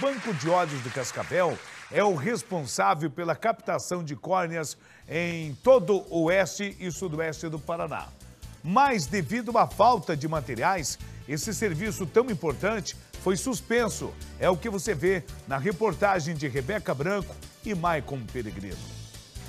Banco de Olhos de Cascavel é o responsável pela captação de córneas em todo o oeste e sudoeste do Paraná. Mas, devido à falta de materiais, esse serviço tão importante foi suspenso. É o que você vê na reportagem de Rebeca Branco e Maicon Peregrino.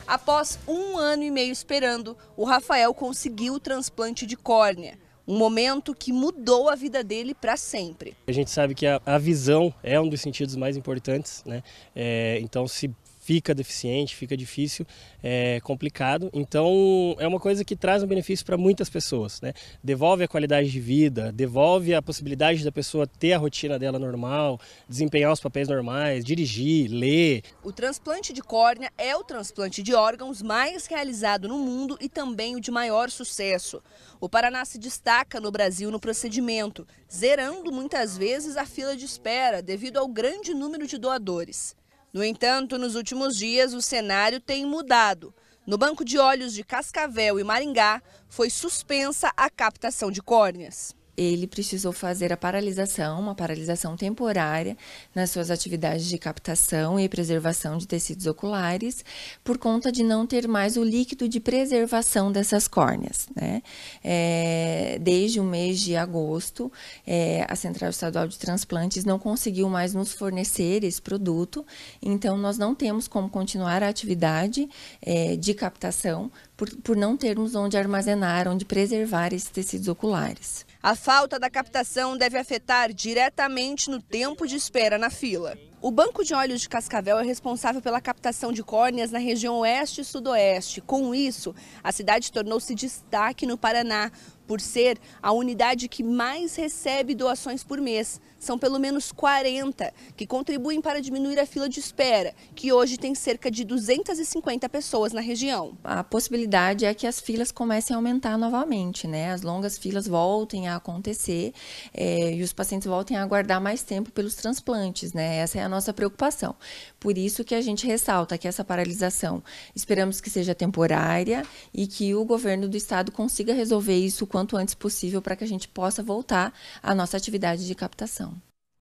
Após um ano e meio esperando, o Rafael conseguiu o transplante de córnea um momento que mudou a vida dele para sempre. A gente sabe que a, a, visão é um dos sentidos mais importantes, né? É, então, se fica deficiente, fica difícil, é complicado. Então é uma coisa que traz um benefício para muitas pessoas, né? Devolve a qualidade de vida, devolve a possibilidade da pessoa ter a rotina dela normal, desempenhar os papéis normais, dirigir, ler. O transplante de córnea é o transplante de órgãos mais realizado no mundo e também o de maior sucesso. O Paraná se destaca no Brasil no procedimento, zerando muitas vezes a fila de espera devido ao grande número de doadores. No entanto, nos últimos dias, o cenário tem mudado. No Banco de Olhos de Cascavel e Maringá, foi suspensa a captação de córneas ele precisou fazer a paralisação, uma paralisação temporária nas suas atividades de captação e preservação de tecidos oculares, por conta de não ter mais o líquido de preservação dessas córneas. Né? é, desde o mês de agosto, é, a Central Estadual de Transplantes não conseguiu mais nos fornecer esse produto, então nós não temos como continuar a atividade é, de captação por, por não termos onde armazenar, onde preservar esses tecidos oculares. A falta da captação deve afetar diretamente no tempo de espera na fila. O Banco de Olhos de Cascavel é responsável pela captação de córneas na região oeste e sudoeste. Com isso, a cidade tornou-se destaque no Paraná por ser a unidade que mais recebe doações por mês. São pelo menos 40 que contribuem para diminuir a fila de espera, que hoje tem cerca de 250 pessoas na região. A possibilidade é que as filas comecem a aumentar novamente, né? As longas filas voltem a acontecer é, e os pacientes voltem a aguardar mais tempo pelos transplantes, né? Essa é a nossa preocupação. Por isso que a gente ressalta que essa paralisação esperamos que seja temporária e que o governo do estado consiga resolver isso quanto antes possível para que a gente possa voltar à nossa atividade de captação.